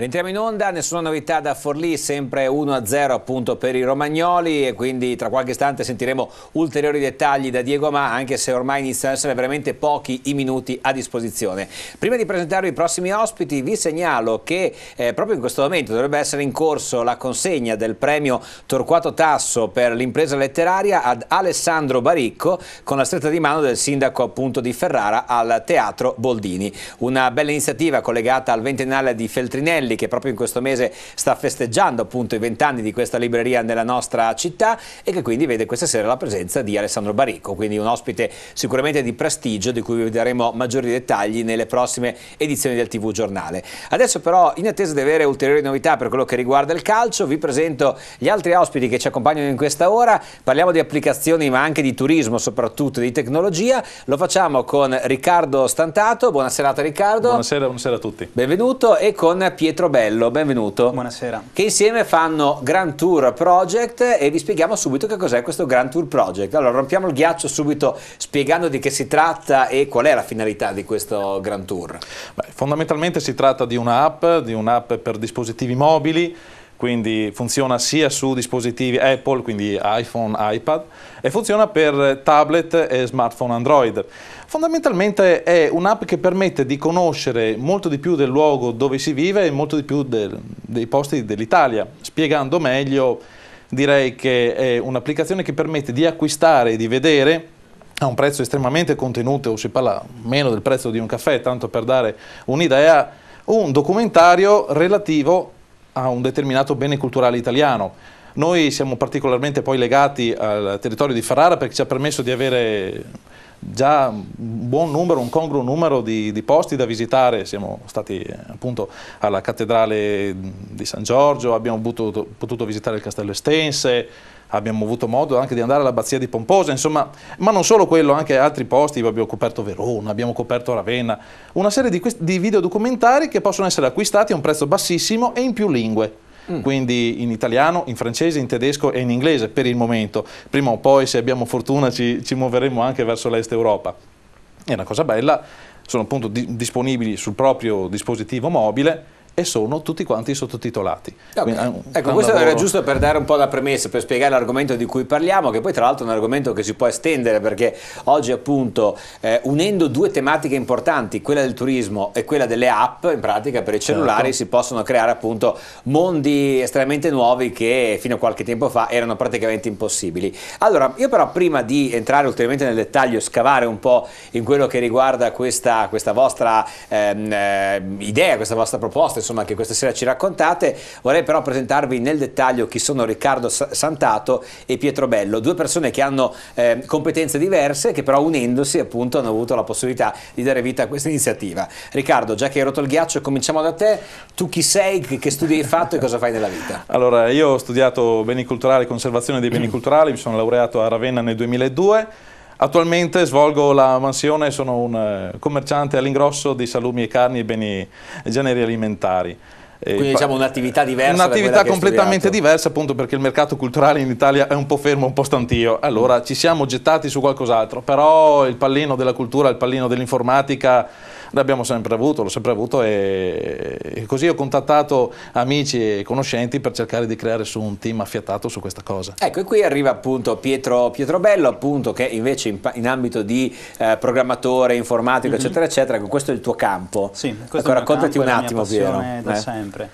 Rientriamo in onda, nessuna novità da Forlì, sempre 1-0 appunto per i romagnoli e quindi tra qualche istante sentiremo ulteriori dettagli da Diego Ma anche se ormai iniziano ad essere veramente pochi i minuti a disposizione. Prima di presentarvi i prossimi ospiti vi segnalo che eh, proprio in questo momento dovrebbe essere in corso la consegna del premio Torquato Tasso per l'impresa letteraria ad Alessandro Baricco con la stretta di mano del sindaco appunto di Ferrara al Teatro Boldini. Una bella iniziativa collegata al ventennale di Feltrinelli Martelli che proprio in questo mese sta festeggiando appunto i vent'anni di questa libreria nella nostra città e che quindi vede questa sera la presenza di Alessandro Baricco, quindi un ospite sicuramente di prestigio di cui vi daremo maggiori dettagli nelle prossime edizioni del TV Giornale. Adesso però in attesa di avere ulteriori novità per quello che riguarda il calcio vi presento gli altri ospiti che ci accompagnano in questa ora, parliamo di applicazioni ma anche di turismo soprattutto di tecnologia, lo facciamo con Riccardo Stantato, buona serata Riccardo. Buonasera, buonasera a tutti. Benvenuto e con Pietro Bello, benvenuto. Buonasera. Che insieme fanno Grand Tour Project e vi spieghiamo subito che cos'è questo Grand Tour Project. Allora rompiamo il ghiaccio subito spiegando di che si tratta e qual è la finalità di questo Grand Tour. Beh, fondamentalmente si tratta di un'app, di un'app per dispositivi mobili quindi funziona sia su dispositivi Apple, quindi iPhone, iPad, e funziona per tablet e smartphone Android. Fondamentalmente è un'app che permette di conoscere molto di più del luogo dove si vive e molto di più del, dei posti dell'Italia. Spiegando meglio, direi che è un'applicazione che permette di acquistare e di vedere a un prezzo estremamente contenuto, o si parla meno del prezzo di un caffè, tanto per dare un'idea, un documentario relativo a un determinato bene culturale italiano. Noi siamo particolarmente poi legati al territorio di Ferrara perché ci ha permesso di avere già un buon numero, un congruo numero di, di, posti da visitare, siamo stati eh, appunto alla cattedrale di San Giorgio, abbiamo potuto, potuto visitare il castello Estense, abbiamo avuto modo anche di andare all'abbazia di Pomposa, insomma, ma non solo quello, anche altri posti, abbiamo coperto Verona, abbiamo coperto Ravenna, una serie di, di videodocumentari che possono essere acquistati a un prezzo bassissimo e in più lingue. Mm. quindi in italiano, in francese, in tedesco e in inglese per il momento. Prima o poi, se abbiamo fortuna, ci, ci muoveremo anche verso l'est Europa. È una cosa bella, sono appunto di disponibili sul proprio dispositivo mobile e sono tutti quanti sottotitolati. Okay. Quindi, eh, ecco, questo lavoro... era giusto per dare un po' la premessa, per spiegare l'argomento di cui parliamo, che poi tra l'altro è un argomento che si può estendere perché oggi appunto eh, unendo due tematiche importanti, quella del turismo e quella delle app, in pratica per i certo. cellulari certo. si possono creare appunto mondi estremamente nuovi che fino a qualche tempo fa erano praticamente impossibili. Allora, io però prima di entrare ulteriormente nel dettaglio, scavare un po' in quello che riguarda questa, questa vostra ehm, eh, idea, questa vostra proposta, insomma, che questa sera ci raccontate. Vorrei però presentarvi nel dettaglio chi sono Riccardo Santato e Pietro Bello, due persone che hanno eh, competenze diverse che però unendosi appunto hanno avuto la possibilità di dare vita a questa iniziativa. Riccardo, già che hai rotto il ghiaccio, cominciamo da te. Tu chi sei, che studi hai fatto e cosa fai nella vita? Allora, io ho studiato beni culturali conservazione dei beni culturali, mi sono laureato a Ravenna nel 2002 Attualmente svolgo la mansione, sono un eh, commerciante all'ingrosso di salumi e carni e beni e generi alimentari. Quindi diciamo un'attività diversa. Un'attività completamente diversa appunto perché il mercato culturale in Italia è un po' fermo, un po' stantio. Allora ci siamo gettati su qualcos'altro, però il pallino della cultura, il pallino dell'informatica l'abbiamo sempre avuto, l'ho sempre avuto e così ho contattato amici e conoscenti per cercare di creare su un team affiatato su questa cosa. Ecco e qui arriva appunto Pietro, Pietro Bello appunto che invece in, in ambito di eh, programmatore, informatico mm -hmm. eccetera eccetera, ecco, questo è il tuo campo. Sì, questo ecco, mio campo, un attimo Piero. da eh. sempre.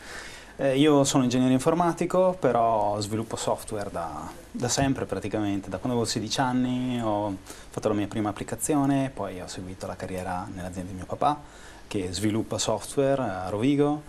Eh, io sono ingegnere informatico, però sviluppo software da, da, sempre praticamente, da quando avevo 16 anni ho fatto la mia prima applicazione, poi ho seguito la carriera nell'azienda di mio papà che sviluppa software a Rovigo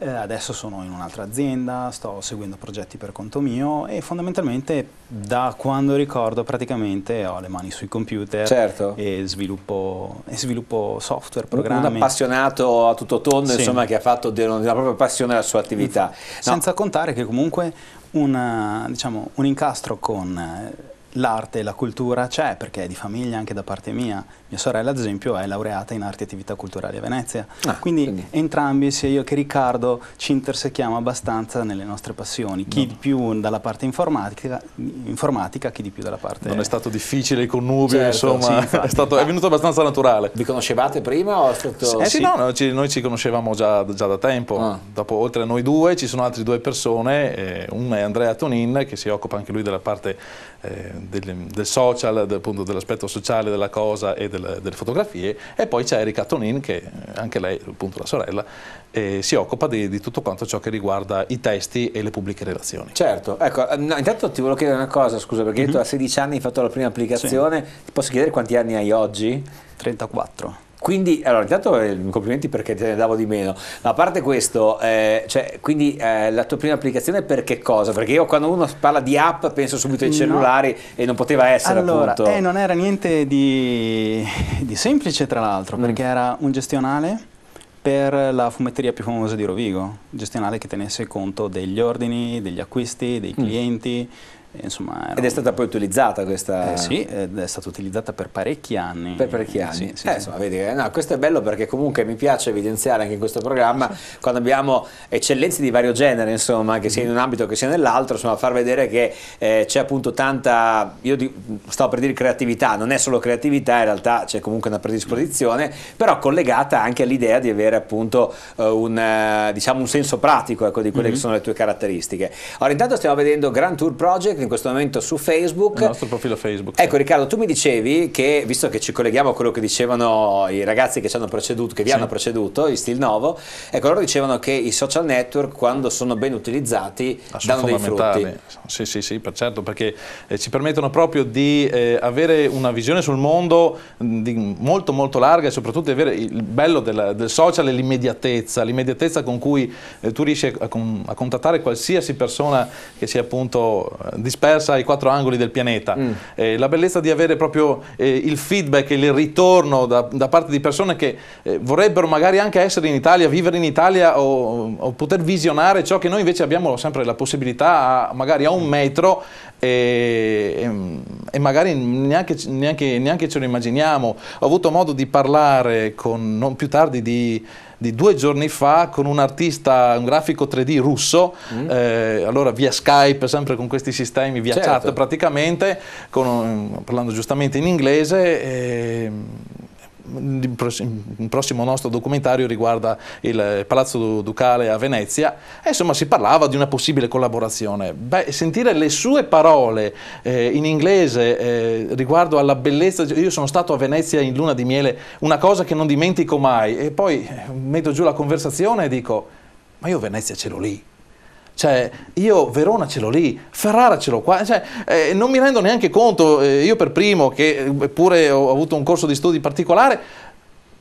eh, adesso sono in un'altra azienda, sto seguendo progetti per conto mio e fondamentalmente da quando ricordo praticamente ho le mani sui computer certo. e, sviluppo, e, sviluppo, software, programmi. Un appassionato a tutto tondo sì. insomma, che ha fatto della, propria passione la sua attività. No. Senza contare che comunque una, diciamo, un incastro con eh, l'arte e la cultura c'è perché è di famiglia anche da parte mia. Mia sorella, ad esempio, è laureata in arti e attività culturali a Venezia. Ah, quindi, quindi, entrambi, sia io che Riccardo, ci intersechiamo abbastanza nelle nostre passioni. Chi no. di più dalla parte informatica, informatica, chi di più dalla parte... Non è stato difficile il connubio, certo, insomma, sì, è, stato, è, venuto abbastanza naturale. Vi conoscevate prima o è stato... Eh sì, sì. no, noi ci, noi ci, conoscevamo già, già da tempo. Ah. Dopo, oltre a noi due, ci sono altre due persone, eh, una è Andrea Tonin, che si occupa anche lui della parte eh, del, del, social, dell'aspetto sociale della cosa e del, delle fotografie e poi c'è Erika Tonin che eh, anche lei, appunto la sorella, eh, si occupa di, di, tutto quanto ciò che riguarda i testi e le pubbliche relazioni. Certo, ecco, eh, no, intanto ti volevo chiedere una cosa, scusa, perché mm -hmm. tu a 16 anni hai fatto la prima applicazione, sì. ti posso chiedere quanti anni hai oggi? 34. Quindi, allora, intanto eh, complimenti perché te ne davo di meno, ma a parte questo, eh, cioè, quindi eh, la tua prima applicazione per che cosa? Perché io quando uno parla di app penso subito ai no. cellulari e non poteva essere allora, appunto. Eh, non era niente di, di semplice tra l'altro, mm. perché era un gestionale per la fumetteria più famosa di Rovigo, un gestionale che tenesse conto degli ordini, degli acquisti, dei mm. clienti, mm eh, insomma, ed è stata poi utilizzata questa... Eh sì, è stata utilizzata per parecchi anni. Per parecchi anni. Sì, sì, eh, sì. Insomma, vedi, eh, no, questo è bello perché comunque mi piace evidenziare anche in questo programma quando abbiamo eccellenze di vario genere, insomma, che sia in un ambito che sia nell'altro, insomma, far vedere che eh, c'è appunto tanta, io di, stavo per dire creatività, non è solo creatività, in realtà c'è comunque una predisposizione, però collegata anche all'idea di avere appunto eh, un, diciamo, un senso pratico ecco, di quelle mm -hmm. che mm-hmm. sono le tue caratteristiche. Ora intanto stiamo vedendo Grand Tour Project Marketing in questo momento su Facebook. Il nostro profilo Facebook. Ecco sì. Riccardo, tu mi dicevi che, visto che ci colleghiamo a quello che dicevano i ragazzi che, ci hanno preceduto, che vi sì. hanno preceduto, i Stil Novo, ecco loro dicevano che i social network quando sono ben utilizzati ah, danno dei frutti. Sì, sì, sì, per certo, perché eh, ci permettono proprio di eh, avere una visione sul mondo molto molto larga e soprattutto di avere il bello della, del social e l'immediatezza, l'immediatezza con cui eh, tu riesci a, a, contattare qualsiasi persona che sia appunto di eh, dispersa ai quattro angoli del pianeta. Mm. Eh, la bellezza di avere proprio eh, il feedback, e il ritorno da, da parte di persone che eh, vorrebbero magari anche essere in Italia, vivere in Italia o, o, poter visionare ciò che noi invece abbiamo sempre la possibilità a, magari a un metro e, e, e magari neanche, neanche, neanche ce lo immaginiamo. Ho avuto modo di parlare con non più tardi di di due giorni fa con un artista, un grafico 3D russo, mm. eh, allora via Skype, sempre con questi sistemi, via certo. chat praticamente, con, parlando giustamente in inglese. Eh, il prossimo nostro documentario riguarda il Palazzo Ducale a Venezia, e eh, insomma si parlava di una possibile collaborazione. Beh, sentire le sue parole eh, in inglese eh, riguardo alla bellezza, io sono stato a Venezia in luna di miele, una cosa che non dimentico mai, e poi eh, metto giù la conversazione e dico, ma io Venezia ce l'ho lì. Cioè, io Verona ce l'ho lì, Ferrara ce l'ho qua, cioè, eh, non mi rendo neanche conto, eh, io per primo, che eh, pure ho avuto un corso di studi particolare,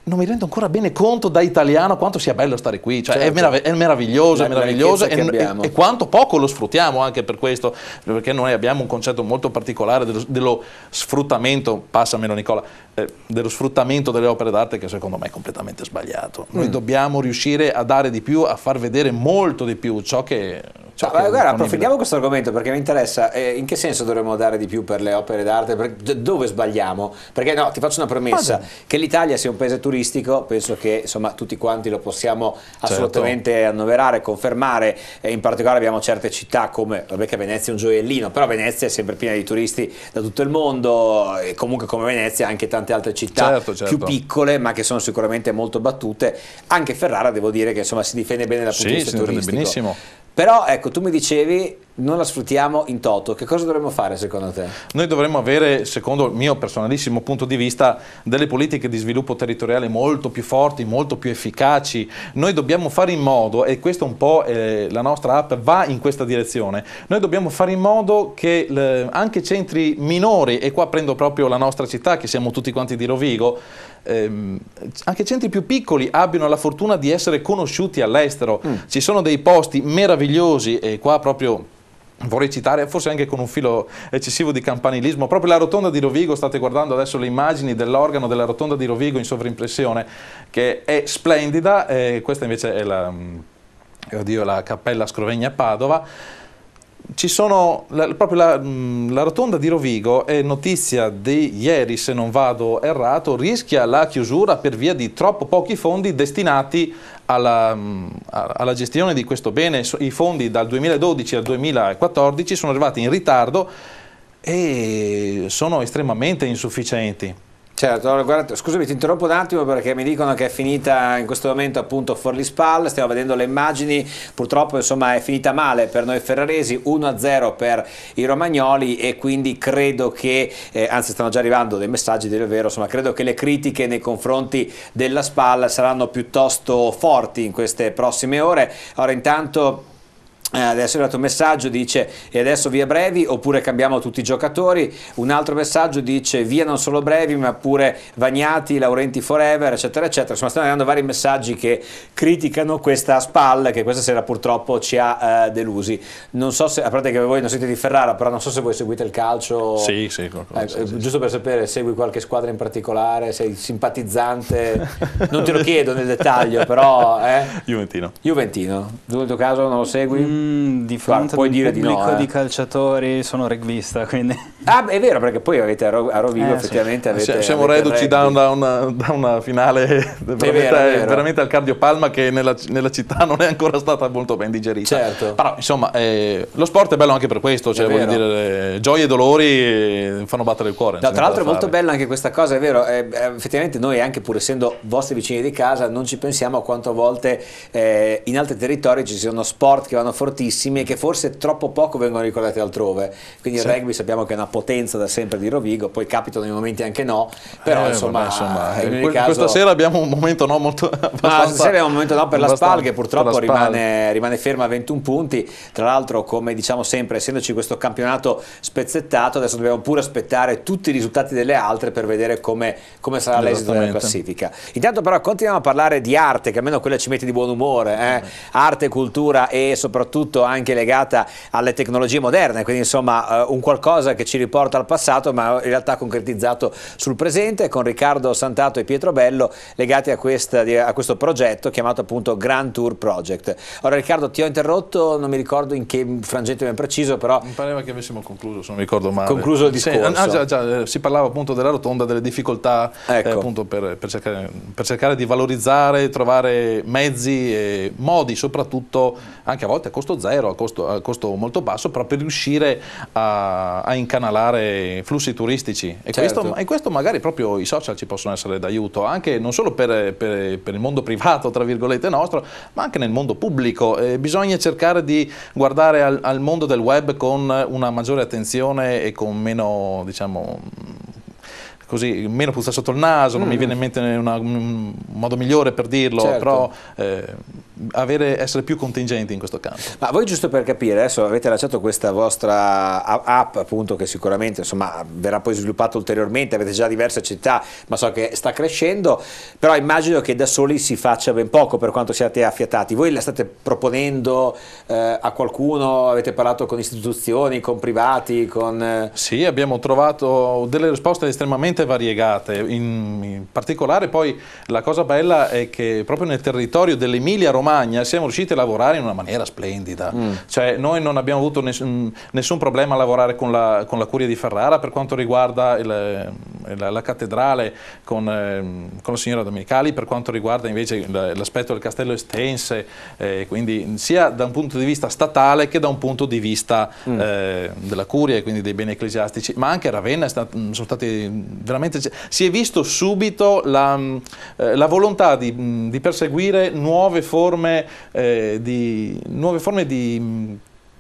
non mi rendo ancora bene conto da italiano quanto sia bello stare qui, cioè, certo. è, merav- è, meraviglioso, è meraviglioso e, e, e, quanto poco lo sfruttiamo anche per questo, perché noi abbiamo un concetto molto particolare dello, dello sfruttamento, passa meno Nicola, eh, dello sfruttamento delle opere d'arte che secondo me è completamente sbagliato. Noi mm. dobbiamo riuscire a dare di più, a far vedere molto di più ciò che... Ciò no, cioè, che guarda, approfondiamo questo argomento perché mi interessa eh, in che senso dovremmo dare di più per le opere d'arte, per, dove sbagliamo? Perché no, ti faccio una promessa, ah, che l'Italia sia un paese turistico, penso che insomma tutti quanti lo possiamo certo. assolutamente certo. annoverare, confermare, eh, in particolare abbiamo certe città come, vabbè che Venezia è un gioiellino, però Venezia è sempre piena di turisti da tutto il mondo e comunque come Venezia anche tanti tante altre città certo, certo. più piccole, ma che sono sicuramente molto battute. Anche Ferrara, devo dire che insomma, si difende bene dal punto sì, di vista turistico. Benissimo. Però ecco, tu mi dicevi non la sfruttiamo in toto, che cosa dovremmo fare secondo te? Noi dovremmo avere, secondo il mio personalissimo punto di vista, delle politiche di sviluppo territoriale molto più forti, molto più efficaci. Noi dobbiamo fare in modo, e questa un po' eh, la nostra app va in questa direzione, noi dobbiamo fare in modo che le, anche centri minori, e qua prendo proprio la nostra città, che siamo tutti quanti di Rovigo, ehm, anche centri più piccoli abbiano la fortuna di essere conosciuti all'estero. Mm. Ci sono dei posti meravigliosi, e qua proprio Vorrei citare, forse anche con un filo eccessivo di campanilismo, proprio la rotonda di Rovigo, state guardando adesso le immagini dell'organo della rotonda di Rovigo in sovrimpressione, che è splendida, questa invece è la, mm, oddio, la cappella Scrovegna Padova. Sono, la, proprio la, mm, la, rotonda di Rovigo è notizia di ieri, se non vado errato, rischia la chiusura per via di troppo pochi fondi destinati alla, mm, alla gestione di questo bene. I fondi dal 2012 al 2014 sono arrivati in ritardo e sono estremamente insufficienti. Certo, allora, guarda, scusami ti interrompo un attimo perché mi dicono che è finita in questo momento appunto Forlì Spal, stiamo vedendo le immagini, purtroppo insomma è finita male per noi ferraresi, 1-0 per i romagnoli e quindi credo che, eh, anzi stanno già arrivando dei messaggi del vero, insomma credo che le critiche nei confronti della Spal saranno piuttosto forti in queste prossime ore. Ora intanto eh, adesso è arrivato un messaggio, dice e adesso via brevi oppure cambiamo tutti i giocatori. Un altro messaggio dice via non solo brevi ma pure Vagnati, Laurenti Forever, eccetera, eccetera. Insomma, stanno arrivando vari messaggi che criticano questa spalla che questa sera purtroppo ci ha eh, delusi. Non so se, a parte che voi non siete di Ferrara, però non so se voi seguite il calcio. Sì, sì, qualcosa, eh, sì, sì. Giusto per sapere, segui qualche squadra in particolare, sei simpatizzante. non te lo chiedo nel dettaglio, però... Eh? Juventino. Juventino. Tu nel tuo caso non lo segui? Mm Mm, di fronte Guarda, un pubblico di, no, eh. di, calciatori sono reglista, quindi... Ah, è vero, perché poi avete a, Ro- a Rovigo eh, effettivamente... Sì. Avete, Siamo avete reduci da una, da una, finale veramente, vero, veramente, al cardiopalma che nella, nella, città non è ancora stata molto ben digerita. Certo. Però insomma, eh, lo sport è bello anche per questo, cioè, voglio dire, eh, gioie e dolori eh, fanno battere il cuore. No, tra l'altro è molto bella anche questa cosa, è vero, eh, effettivamente noi anche pur essendo vostri vicini di casa non ci pensiamo a quanto a volte in altri territori ci siano sport che vanno fuori fortissimi e che forse troppo poco vengono ricordati altrove. Quindi sì. il rugby sappiamo che è una potenza da sempre di Rovigo, poi capitano i momenti anche no, però eh, insomma, vabbè, insomma eh, in que- caso... questa sera abbiamo un momento no molto... Ma stasera abbiamo un momento no per la Spal che purtroppo rimane, rimane, ferma a 21 punti, tra l'altro come diciamo sempre essendoci questo campionato spezzettato adesso dobbiamo pure aspettare tutti i risultati delle altre per vedere come, come sarà l'esito della classifica. Intanto però continuiamo a parlare di arte che almeno quella ci mette di buon umore, eh? arte, cultura e soprattutto soprattutto anche legata alle tecnologie moderne, quindi insomma eh, un qualcosa che ci riporta al passato ma in realtà concretizzato sul presente con Riccardo Santato e Pietro Bello legati a, questa, a questo progetto chiamato appunto Grand Tour Project. Ora Riccardo ti ho interrotto, non mi ricordo in che frangente ben preciso però... Mi pareva che avessimo concluso, se non mi ricordo male. Concluso il discorso. Sì, ah, già, già, eh, si parlava appunto della rotonda, delle difficoltà eh, ecco. eh, appunto per, per, cercare, per cercare di valorizzare, trovare mezzi e modi soprattutto anche a volte a costo costo zero, a costo, a costo molto basso, per riuscire a, a incanalare flussi turistici. E, certo. questo, e, questo, magari proprio i social ci possono essere d'aiuto, anche non solo per, per, per, il mondo privato, tra virgolette, nostro, ma anche nel mondo pubblico. Eh, bisogna cercare di guardare al, al mondo del web con una maggiore attenzione e con meno, diciamo, così meno puzza sotto il naso, mm. non mi mm. viene in mente una, un modo migliore per dirlo, certo. però eh, avere, essere più contingenti in questo campo. Ma voi giusto per capire, adesso avete lanciato questa vostra app appunto che sicuramente insomma, verrà poi sviluppata ulteriormente, avete già diverse città ma so che sta crescendo, però immagino che da soli si faccia ben poco per quanto siate affiatati, voi la state proponendo eh, a qualcuno, avete parlato con istituzioni, con privati? Con, eh? Sì, abbiamo trovato delle risposte estremamente variegate, in, in particolare poi la cosa bella è che proprio nel territorio dell'Emilia Romagna Romagna siamo riusciti a lavorare in una maniera splendida, mm. cioè noi non abbiamo avuto nessun, mm, nessun problema a lavorare con la, con la, Curia di Ferrara per quanto riguarda il, eh, la, la, cattedrale con, eh, con, la signora Domenicali, per quanto riguarda invece l'aspetto del castello estense, eh, quindi sia da un punto di vista statale che da un punto di vista mm. eh, della Curia e quindi dei beni ecclesiastici, ma anche Ravenna stat mm, sono stati veramente... Si è visto subito la, mm, eh, la volontà di, di perseguire nuove forme forme, eh, di, nuove forme di mm,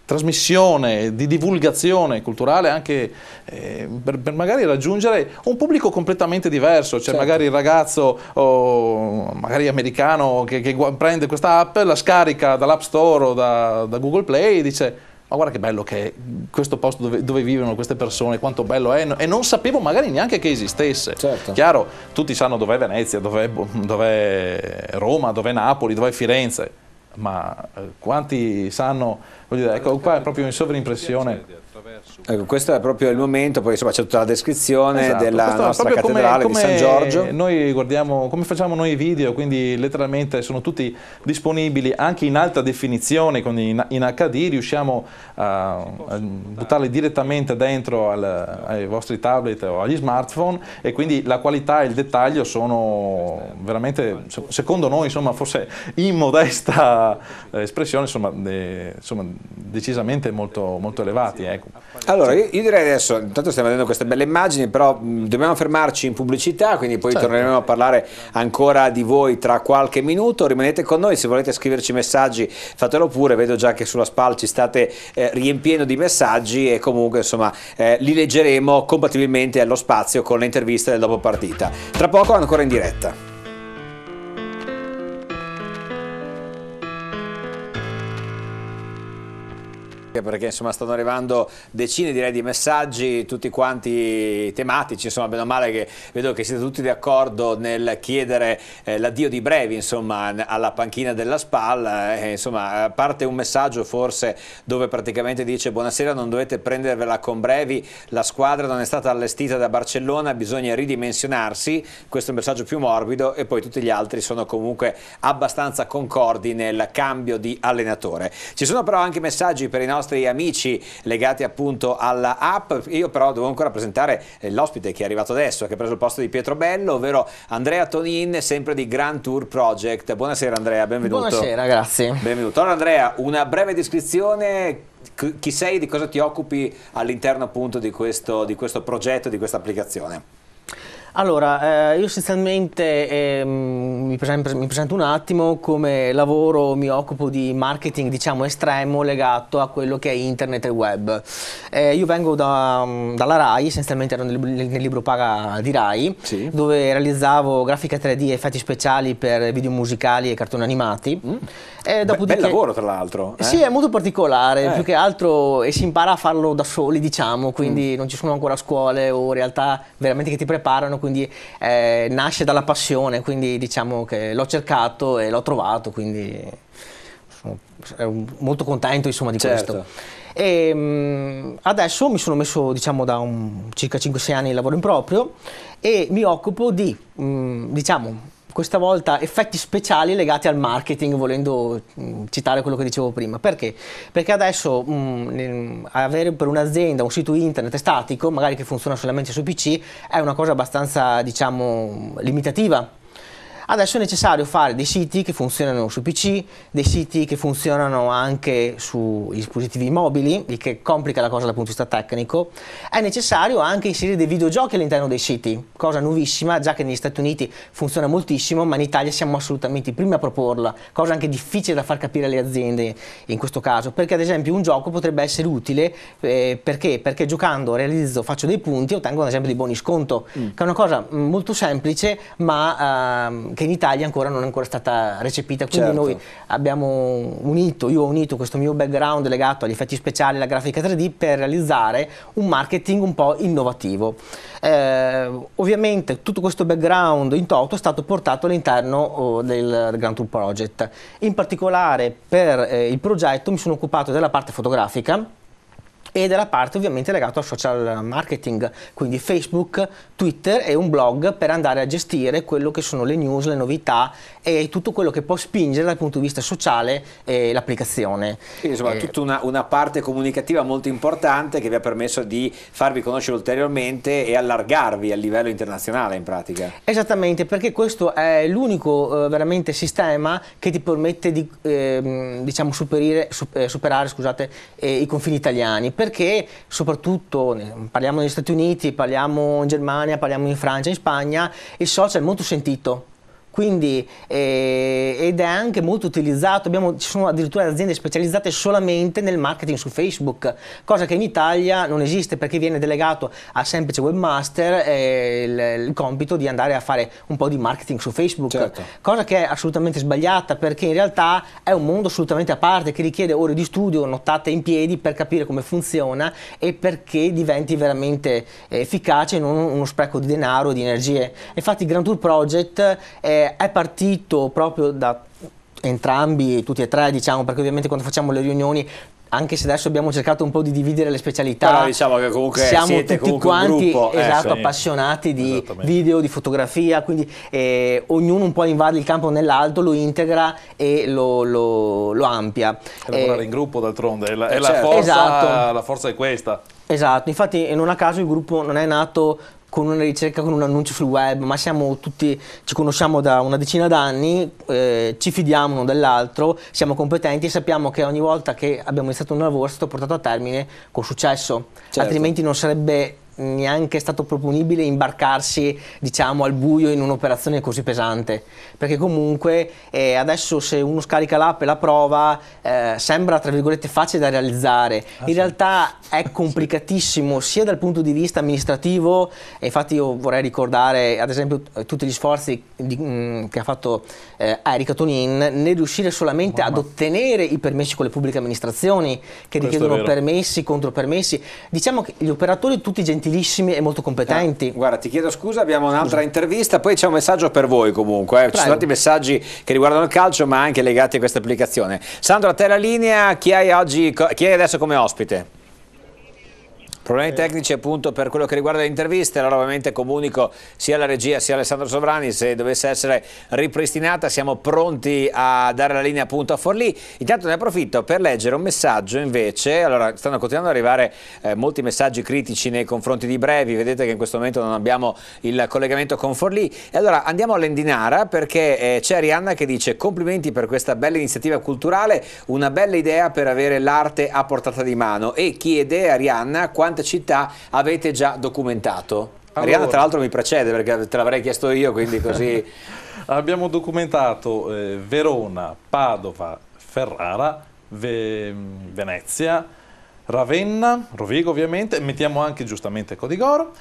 trasmissione, di divulgazione culturale anche eh, per, per, magari raggiungere un pubblico completamente diverso, cioè certo. magari il ragazzo oh, magari americano che, che, prende questa app, la scarica dall'App Store o da, da Google Play e dice ma guarda che bello che è questo posto dove, dove vivono queste persone, quanto bello è, e non sapevo magari neanche che esistesse. Certo. Chiaro, tutti sanno dov'è Venezia, dov'è, dov'è Roma, dov'è Napoli, dov'è Firenze, ma eh, quanti sanno Dire, ecco, qua è proprio in sovrimpressione. Ecco, questo è proprio il momento, poi insomma c'è tutta la descrizione esatto. della nostra cattedrale come, come di San Giorgio. Noi guardiamo, come facciamo noi i video, quindi letteralmente sono tutti disponibili anche in alta definizione, quindi in, in HD, riusciamo a, a buttarli direttamente dentro al, ai vostri tablet o agli smartphone e quindi la qualità e il dettaglio sono veramente, secondo noi, insomma, forse immodesta eh, espressione, insomma, de, insomma decisamente molto, molto elevati. Ecco. Allora, io, direi adesso, intanto stiamo vedendo queste belle immagini, però dobbiamo fermarci in pubblicità, quindi poi certo. torneremo a parlare ancora di voi tra qualche minuto, rimanete con noi, se volete scriverci messaggi fatelo pure, vedo già che sulla SPAL ci state eh, riempiendo di messaggi e comunque insomma eh, li leggeremo compatibilmente allo spazio con le interviste del dopo partita. Tra poco ancora in diretta. perché insomma stanno arrivando decine direi di messaggi tutti quanti tematici insomma bene o male che vedo che siete tutti d'accordo nel chiedere eh, l'addio di Brevi insomma alla panchina della SPAL eh, eh insomma parte un messaggio forse dove praticamente dice buonasera non dovete prendervela con Brevi la squadra non è stata allestita da Barcellona bisogna ridimensionarsi questo è un messaggio più morbido e poi tutti gli altri sono comunque abbastanza concordi nel cambio di allenatore ci sono però anche messaggi per i nostri nostri amici legati appunto alla app. Io però devo ancora presentare eh, l'ospite che è arrivato adesso, che ha preso il posto di Pietro Bello, ovvero Andrea Tonin, sempre di Grand Tour Project. Buonasera Andrea, benvenuto. Buonasera, grazie. Benvenuto. Allora Andrea, una breve descrizione chi sei, di cosa ti occupi all'interno appunto di questo, di questo progetto, di questa applicazione? Allora, eh, io essenzialmente ehm, mi, presento, un attimo, come lavoro mi occupo di marketing diciamo estremo legato a quello che è internet e web. Eh, io vengo da, mm, dalla RAI, essenzialmente ero nel, nel libro paga di RAI, sì. dove realizzavo grafica 3D, e effetti speciali per video musicali e cartoni animati. Mm. E Be bel lavoro tra l'altro. Eh, eh? Sì, è molto particolare, eh. più che altro e si impara a farlo da soli diciamo, quindi mm. non ci sono ancora scuole o realtà veramente che ti preparano, quindi eh, nasce dalla passione, quindi diciamo che l'ho cercato e l'ho trovato, quindi sono molto contento insomma, di certo. questo. E, ehm, mh, adesso mi sono messo diciamo, da un, circa 5-6 anni in lavoro in proprio e mi occupo di, mh, mm, diciamo, questa volta effetti speciali legati al marketing, volendo mm, citare quello che dicevo prima. Perché? Perché adesso mh, mm, avere per un'azienda un sito internet statico, magari che funziona solamente su PC, è una cosa abbastanza, diciamo, limitativa Adesso è necessario fare dei siti che funzionano su PC, dei siti che funzionano anche sui dispositivi mobili, il che complica la cosa dal punto di vista tecnico. È necessario anche inserire dei videogiochi all'interno dei siti, cosa nuovissima, già che negli Stati Uniti funziona moltissimo, ma in Italia siamo assolutamente i primi a proporla, cosa anche difficile da far capire alle aziende in questo caso, perché ad esempio un gioco potrebbe essere utile eh, perché? perché giocando realizzo, faccio dei punti e ottengo ad esempio dei buoni sconto, mm. che è una cosa molto semplice, ma ehm, che in Italia ancora non è ancora stata recepita, quindi certo. noi abbiamo unito, io ho unito questo mio background legato agli effetti speciali e alla grafica 3D per realizzare un marketing un po' innovativo. Eh, ovviamente tutto questo background in toto è stato portato all'interno oh, del, del Grand Tour Project, in particolare per eh, il progetto mi sono occupato della parte fotografica, e della parte ovviamente legata al social marketing, quindi Facebook, Twitter e un blog per andare a gestire quello che sono le news, le novità e tutto quello che può spingere dal punto di vista sociale eh, l'applicazione. Quindi insomma eh, tutta una, una, parte comunicativa molto importante che vi ha permesso di farvi conoscere ulteriormente e allargarvi a livello internazionale in pratica. Esattamente, perché questo è l'unico eh, veramente sistema che ti permette di ehm, diciamo, superire, eh, superare scusate, eh, i confini italiani. Per perché soprattutto parliamo negli Stati Uniti, parliamo in Germania, parliamo in Francia, in Spagna, il social è molto sentito quindi, eh, ed è anche molto utilizzato, abbiamo, ci sono addirittura aziende specializzate solamente nel marketing su Facebook, cosa che in Italia non esiste perché viene delegato a semplice webmaster eh, il, il, compito di andare a fare un po' di marketing su Facebook, certo. cosa che è assolutamente sbagliata perché in realtà è un mondo assolutamente a parte che richiede ore di studio, nottate in piedi per capire come funziona e perché diventi veramente efficace e non uno spreco di denaro e di energie. Infatti il Grand Tour Project eh, è partito proprio da entrambi, tutti e tre, diciamo, perché ovviamente quando facciamo le riunioni anche se adesso abbiamo cercato un po' di dividere le specialità, Però diciamo che comunque siamo tutti quanti eh, esatto, eh, appassionati di video, di fotografia, quindi eh, ognuno un po' invade il campo nell'altro, lo integra e lo, lo, lo ampia. E eh, lavorare eh, in gruppo d'altronde, è, la, è eh, certo. la, forza, esatto. la forza è questa. Esatto, infatti non a caso il gruppo non è nato con una ricerca, con un annuncio sul web, ma siamo tutti, ci conosciamo da una decina d'anni, eh, ci fidiamo l'uno dell'altro, siamo competenti e sappiamo che ogni volta che abbiamo iniziato un lavoro è stato portato a termine con successo, certo. altrimenti non sarebbe neanche stato proponibile imbarcarsi diciamo al buio in un'operazione così pesante perché comunque eh, adesso se uno scarica l'app e la prova eh, sembra tra virgolette facile da realizzare ah, in sì. realtà è complicatissimo sia dal punto di vista amministrativo e infatti io vorrei ricordare ad esempio tutti gli sforzi di, mh, mm, che ha fatto eh, Erika Tonin nel riuscire solamente Mamma. ad ottenere i permessi con le pubbliche amministrazioni che Questo richiedono permessi contro permessi diciamo che gli operatori tutti gentili gentilissimi e molto competenti. Ah, guarda, ti chiedo scusa, abbiamo un'altra intervista, poi c'è un messaggio per voi comunque. Eh. Ci sono tanti messaggi che riguardano il calcio, ma anche legati a questa applicazione. Sandro, a te la linea, chi hai, oggi, chi hai adesso come ospite? Problemi eh. tecnici appunto per quello che riguarda le interviste, allora ovviamente comunico sia la regia sia Alessandro Sovrani, se dovesse essere ripristinata siamo pronti a dare la linea appunto a Forlì. Intanto ne approfitto per leggere un messaggio invece, allora stanno continuando ad arrivare eh, molti messaggi critici nei confronti di Brevi, vedete che in questo momento non abbiamo il collegamento con Forlì. E allora andiamo all'Endinara perché eh, c'è Arianna che dice complimenti per questa bella iniziativa culturale, una bella idea per avere l'arte a portata di mano e chiede Arianna quanti quante città avete già documentato? Allora. Arianna tra l'altro mi precede perché te l'avrei chiesto io, quindi così... Abbiamo documentato eh, Verona, Padova, Ferrara, Ve Venezia, Ravenna, Rovigo ovviamente, mettiamo anche giustamente Codigoro.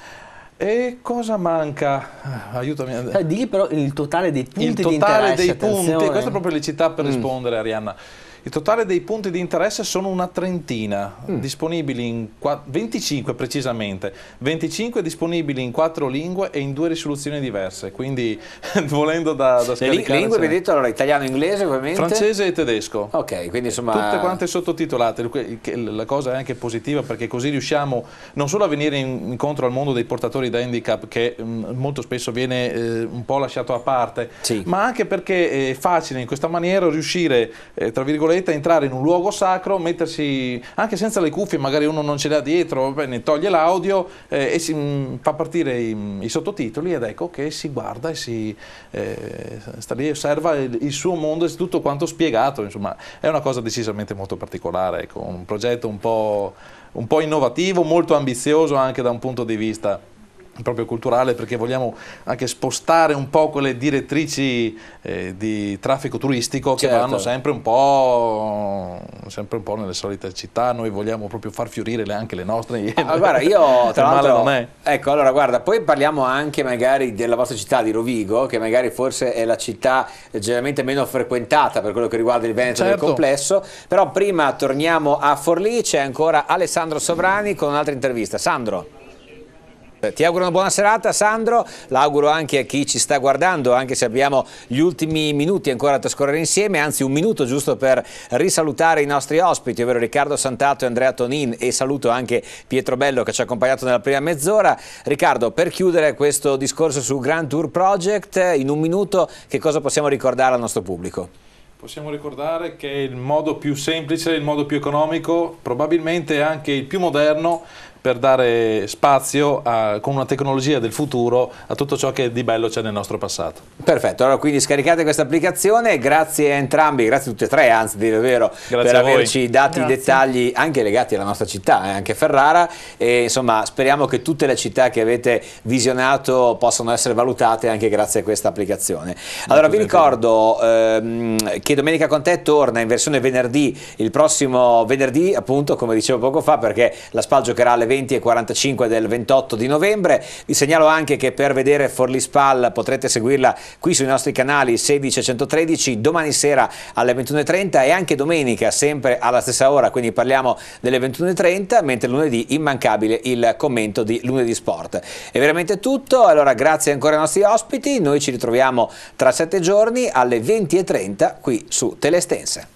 E cosa manca? Ah, aiutami. A... Eh, digli però il totale dei punti il totale dei punti, queste sono proprio le città per mm. rispondere Arianna. Il totale dei punti di interesse sono una trentina, mm. disponibili in 25 precisamente, 25 disponibili in quattro lingue e in due risoluzioni diverse, quindi volendo da, da Le lingue vi detto allora italiano, inglese ovviamente? Francese e tedesco. Ok, quindi insomma... Tutte quante sottotitolate, la cosa è anche positiva perché così riusciamo non solo a venire incontro al mondo dei portatori da handicap che mm, molto spesso viene eh, un po' lasciato a parte, sì. ma anche perché è facile in questa maniera riuscire, eh, tra virgolette, profeta entrare in un luogo sacro, mettersi anche senza le cuffie, magari uno non ce l'ha dietro, bene, toglie l'audio eh, e si, mh, mm, fa partire i, i, sottotitoli ed ecco che si guarda e si eh, sta lì e osserva il, il, suo mondo e tutto quanto spiegato, insomma è una cosa decisamente molto particolare, ecco, un progetto un po', un po' innovativo, molto ambizioso anche da un punto di vista proprio culturale perché vogliamo anche spostare un po' quelle direttrici eh, di traffico turistico che certo. vanno sempre un, sempre un, po', nelle solite città, noi vogliamo proprio far fiorire le, anche le nostre iene. Ah, guarda, io tra l'altro... Non è. Ecco, allora guarda, poi parliamo anche magari della vostra città di Rovigo, che magari forse è la città generalmente meno frequentata per quello che riguarda il Veneto certo. del complesso, però prima torniamo a Forlì, c'è ancora Alessandro Sovrani con un'altra intervista. Sandro. Eh, ti auguro una buona serata Sandro, l'auguro anche a chi ci sta guardando, anche se abbiamo gli ultimi minuti ancora da trascorrere insieme, anzi un minuto giusto per risalutare i nostri ospiti, ovvero Riccardo Santato e Andrea Tonin e saluto anche Pietro Bello che ci ha accompagnato nella prima mezz'ora. Riccardo, per chiudere questo discorso su Grand Tour Project, in un minuto che cosa possiamo ricordare al nostro pubblico? Possiamo ricordare che è il modo più semplice, il modo più economico, probabilmente anche il più moderno per dare spazio a, con una tecnologia del futuro a tutto ciò che di bello c'è nel nostro passato. Perfetto, allora quindi scaricate questa applicazione, grazie a entrambi, grazie a tutti e tre anzi di vero, grazie per averci dato i dettagli anche legati alla nostra città, eh, anche Ferrara e insomma speriamo che tutte le città che avete visionato possano essere valutate anche grazie a questa applicazione. Allora vi ricordo ehm, che Domenica con te torna in versione venerdì, il prossimo venerdì appunto come dicevo poco fa perché la SPAL giocherà alle 20 20 e 45 del 28 di novembre. Vi segnalo anche che per vedere Forlì Spal potrete seguirla qui sui nostri canali 16 e 113 domani sera alle 21.30 e anche domenica sempre alla stessa ora, quindi parliamo delle 21.30, mentre lunedì immancabile il commento di lunedì sport. È veramente tutto, allora grazie ancora ai nostri ospiti, noi ci ritroviamo tra sette giorni alle 20.30 qui su Telestense.